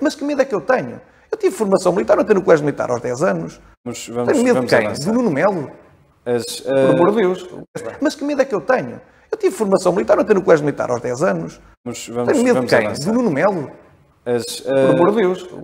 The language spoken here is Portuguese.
Mas que medo é que eu tenho? Eu tive formação militar, não tenho no colégio militar aos 10 anos. Vamos, vamos, tenho medo de quem? Avançar. Do Nuno Melo? As, uh... Por amor de eh, Deus. Mas que medo é que eu tenho? Eu tive formação militar, não tenho no colégio militar aos 10 anos. Mas vamos, tenho medo de quem? Avançar. Do Nuno Melo? As, uh... Por amor eh, de Deus.